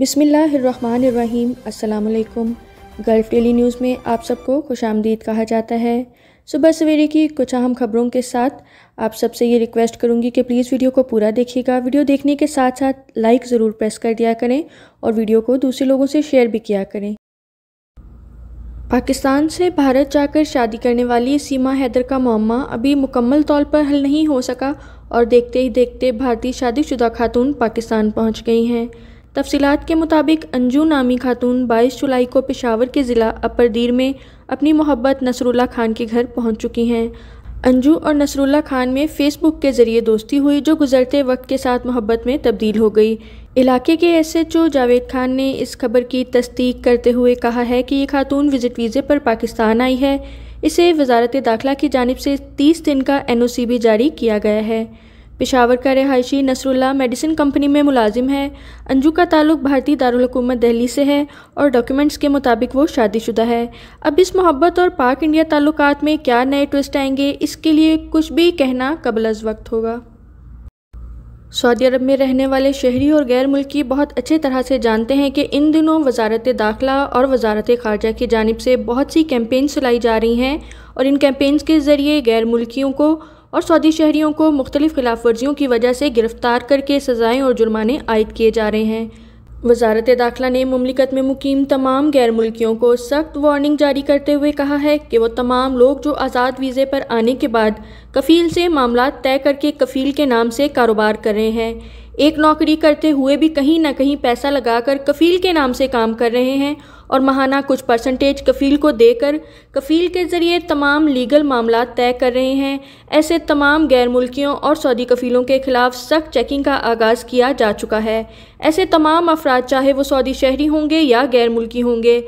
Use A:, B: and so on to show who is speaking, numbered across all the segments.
A: बिसमीम् अल्लाम gulf daily news में आप सबको खुश आमदीद कहा जाता है सुबह सवेरे की कुछ अहम खबरों के साथ आप सबसे ये रिक्वेस्ट करूँगी कि प्लीज़ वीडियो को पूरा देखिएगा वीडियो देखने के साथ साथ लाइक ज़रूर प्रेस कर दिया करें और वीडियो को दूसरे लोगों से शेयर भी किया करें पाकिस्तान से भारत जाकर शादी करने वाली सीमा हैदर का मामा अभी मुकम्मल तौर पर हल नहीं हो सका और देखते ही देखते भारतीय शादीशुदा खातून पाकिस्तान पहुँच गई हैं तफसीत के मुताबिक अंजू नामी खातून 22 जुलाई को पेशावर के ज़िला अपरदीर में अपनी मोहब्बत नसरुल्ला खान के घर पहुंच चुकी हैं अंजू और नसरुल्ला खान में फ़ेसबुक के ज़रिए दोस्ती हुई जो गुजरते वक्त के साथ मोहब्बत में तब्दील हो गई इलाके के S H O Javed Khan ने इस खबर की तस्दीक करते हुए कहा है कि ये खातून विज़िट वीज़े पर पाकिस्तान आई है इसे वजारत दाखिला की जानब से तीस दिन का एन ओ सी भी जारी किया गया है पेशावर का रिहायशी नसरुल्ला मेडिसिन कंपनी में मुलाजिम है अंजू का ताल्लुक भारतीय दारकूमत दिल्ली से है और डॉक्यूमेंट्स के मुताबिक वो शादीशुदा है अब इस मोहब्बत और पाक इंडिया ताल्लुक में क्या नए ट्विस्ट आएंगे इसके लिए कुछ भी कहना कबल अज वक्त होगा सऊदी अरब में रहने वाले शहरी और गैर मुल्की बहुत अच्छे तरह से जानते हैं कि इन दिनों वजारत दाखिला और वजारत खारजा की जानब से बहुत सी कैंपेन्स चलाई जा रही हैं और इन कैंपेन्स के ज़रिए गैर मुल्कियों को और सऊदी शहरियों को मुख्तलिफ खिलाफ वर्जियों की वजह से गिरफ्तार करके सजाएं और जुर्माने आयद किए जा रहे हैं वजारत दाखिला ने ममलिकत में मुकीम तमाम गैर मुल्कियों को सख्त वार्निंग जारी करते हुए कहा है कि वह तमाम लोग जो आज़ाद वीज़े पर आने के बाद कफ़ील से मामला तय करके कफ़ील के नाम से कारोबार कर रहे हैं एक नौकरी करते हुए भी कहीं ना कहीं पैसा लगाकर कफ़ील के नाम से काम कर रहे हैं और महाना कुछ परसेंटेज कफ़ील को देकर कफ़ील के ज़रिए तमाम लीगल मामला तय कर रहे हैं ऐसे तमाम गैर मुल्कियों और सऊदी कफ़ीलों के खिलाफ सख्त चेकिंग का आगाज़ किया जा चुका है ऐसे तमाम अफराद चाहे वो सऊदी शहरी होंगे या गैर मुल्की होंगे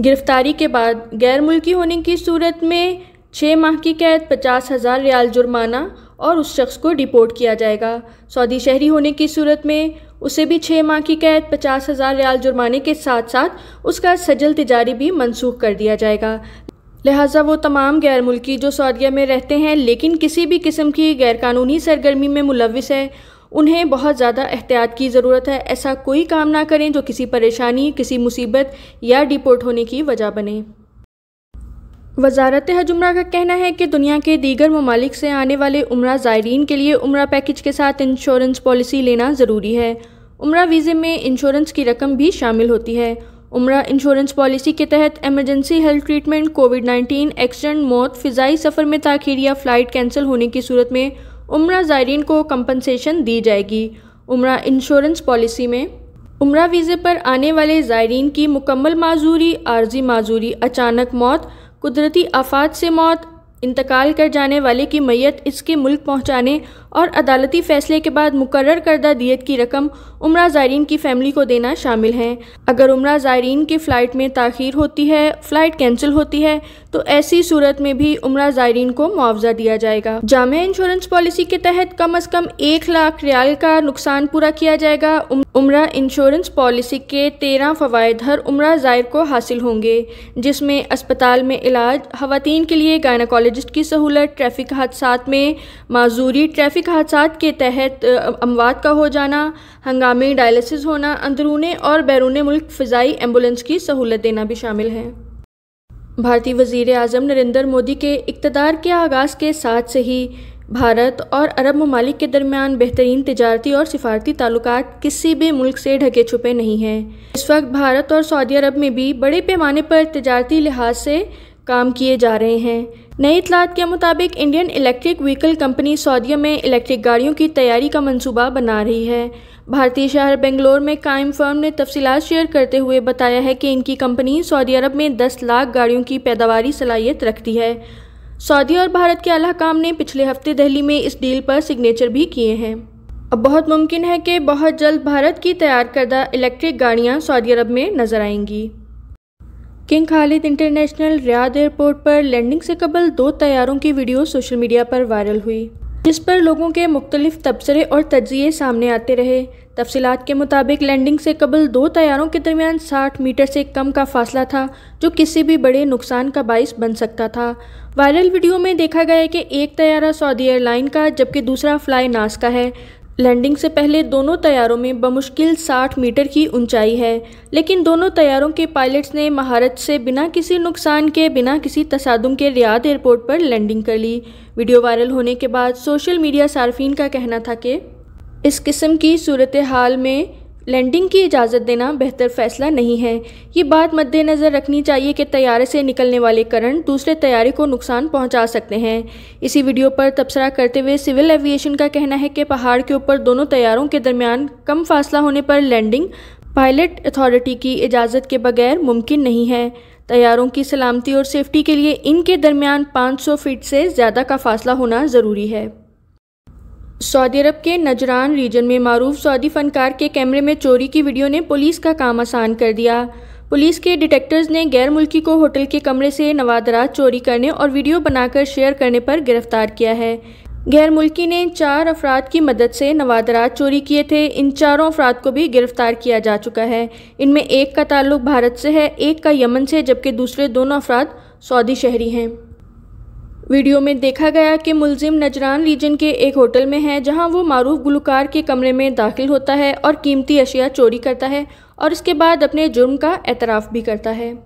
A: गिरफ्तारी के बाद गैर मुल्की होने की सूरत में छः माह की कैद पचास हज़ार रियाल जुर्माना और उस शख्स को डिपोर्ट किया जाएगा सऊदी शहरी होने की सूरत में उसे भी छः माह की कैद पचास हज़ार रियाल जुर्माने के साथ साथ उसका सजल तिजारी भी मनसूख कर दिया जाएगा लिहाजा वो तमाम गैर मुल्की जो सऊदीया में रहते हैं लेकिन किसी भी किस्म की गैरकानूनी सरगर्मी में मुलविस है उन्हें बहुत ज़्यादा एहतियात की ज़रूरत है ऐसा कोई काम ना करें जो किसी परेशानी किसी मुसीबत या डिपोर्ट होने की वजह बने वजारत हजमरा का कहना है कि दुनिया के दीगर ममालिक से आने वाले उम्र ज़ायरीन के लिए उम्र पैकेज के साथ इंश्योरेंस पॉलिसी लेना ज़रूरी है उम्र वीज़े में इंश्योरेंस की रकम भी शामिल होती है उम्र इंश्योरेंस पॉलिसी के तहत emergency health treatment covid 19 accident मौत फ़िज़ाई सफ़र में ताखिर या फ़्लाइट कैंसिल होने की सूरत में उम्र ज़ायरीन को कंपनसेशन दी जाएगी उम्र इंश्योरेंस पॉलिसी में उम्र वीज़े पर आने वाले ज़ायरीन की मुकम्मल माजूरी आर्जी माजूरी अचानक मौत कुदरती आफात से मौत इंतकाल कर जाने वाले की मैयत इसके मुल्क पहुंचाने और अदालती फैसले के बाद मुकर करदा दियत की रकम उम्र ज़ायरीन की फैमिली को देना शामिल है अगर उम्र ज़ायरीन की फ़्लाइट में तखिर होती है फ़्लाइट कैंसिल होती है तो ऐसी सूरत में भी उम्र ज़ायरीन को मुआवजा दिया जाएगा जाम इंश्योरेंस पॉलिसी के तहत कम अज़ कम एक लाख रियाल का नुकसान पूरा किया जाएगा उम्र इंश्योरेंस पॉलिसी के तेरह फ़वाद हर उम्र ज़ायर को हासिल होंगे जिसमें अस्पताल में इलाज खुवान के लिए गायनाकोलॉजी टेक्नोलॉजिस्ट की सहूलत ट्रैफिक हादसा में माजूरी ट्रैफिक हादसा के तहत अमवात का हो जाना हंगामी डायलिसिस होना अंदरून और बैरून मुल्क फ़जाई एम्बुलेंस की सहूलत देना भी शामिल है भारतीय वजीर अजम नरेंद्र मोदी के इकतदार के आगाज़ के साथ से ही भारत और अरब ममालिक के दरमियान बेहतरीन तजारती और सिफारती ताल्लुक किसी भी मुल्क से ढके छुपे नहीं हैं इस वक्त भारत और सऊदी अरब में भी बड़े पैमाने पर तजारती लिहाज से काम किए जा रहे हैं नई इतलात के मुताबिक इंडियन इलेक्ट्रिक व्हीकल कंपनी सऊदीया में इलेक्ट्रिक गाड़ियों की तैयारी का मंसूबा बना रही है भारतीय शहर बेंगलोर में कायम फर्म ने तफसीत शेयर करते हुए बताया है कि इनकी कंपनी सऊदी अरब में 10 लाख गाड़ियों की पैदावार सलाहियत रखती है सऊदी और भारत के अलाकाम ने पिछले हफ्ते दिल्ली में इस डील पर सिग्नेचर भी किए हैं अब बहुत मुमकिन है कि बहुत जल्द भारत की तैयार करदा इलेक्ट्रिक गाड़ियाँ सऊदी अरब में नजर आएंगी King Khalid International Riyadh airport पर लैंडिंग से कबल दो तैयारों की वीडियो सोशल मीडिया पर वायरल हुई जिस पर लोगों के मुख्तलिफ तबसरे और तजिए सामने आते रहे तफसीत के मुताबिक लैंडिंग से कबल दो तैयारों के दरमियान 60 मीटर से कम का फासला था जो किसी भी बड़े नुकसान का बायस बन सकता था वायरल वीडियो में देखा गया कि एक तैयारा सऊदी एयरलाइन का जबकि दूसरा फ्लाई नास का है लैंडिंग से पहले दोनों तैयारों में बमुश्किल 60 मीटर की ऊंचाई है लेकिन दोनों तैयारों के पायलट्स ने महारत से बिना किसी नुकसान के बिना किसी तसादम के रियाद एयरपोर्ट पर लैंडिंग कर ली वीडियो वायरल होने के बाद सोशल मीडिया सार्फिन का कहना था कि इस किस्म की सूरत हाल में लैंडिंग की इजाज़त देना बेहतर फैसला नहीं है ये बात मद्देनज़र रखनी चाहिए कि तैयारे से निकलने वाले करंट दूसरे तैयारे को नुकसान पहुंचा सकते हैं इसी वीडियो पर तबसरा करते हुए सिविल एविएशन का कहना है कि पहाड़ के ऊपर दोनों तैयारों के दरमियान कम फासला होने पर लैंडिंग पायलट अथॉरिटी की इजाज़त के बगैर मुमकिन नहीं है तैयारों की सलामती और सेफ्टी के लिए इनके दरमियान पाँच फीट से ज़्यादा का फासला होना ज़रूरी है सऊदी अरब के नजरान रीजन में मरूफ सऊदी फनकार के कैमरे में चोरी की वीडियो ने पुलिस का काम आसान कर दिया पुलिस के डिटेक्टर्स ने गैर मुल्की को होटल के कमरे से नवादरात चोरी करने और वीडियो बनाकर शेयर करने पर गिरफ्तार किया है गैर मुल्की ने चार अफराद की मदद से नवादरात चोरी किए थे इन चारों अफराद को भी गिरफ्तार किया जा चुका है इनमें एक का ताल्लुक भारत से है एक का यमन से जबकि दूसरे दोनों अफराद सऊदी शहरी हैं वीडियो में देखा गया कि मुलजिम नजरान रीजन के एक होटल में है जहां वो मरूफ गुलकार के कमरे में दाखिल होता है और कीमती अशिया चोरी करता है और इसके बाद अपने जुर्म का एतराफ़ भी करता है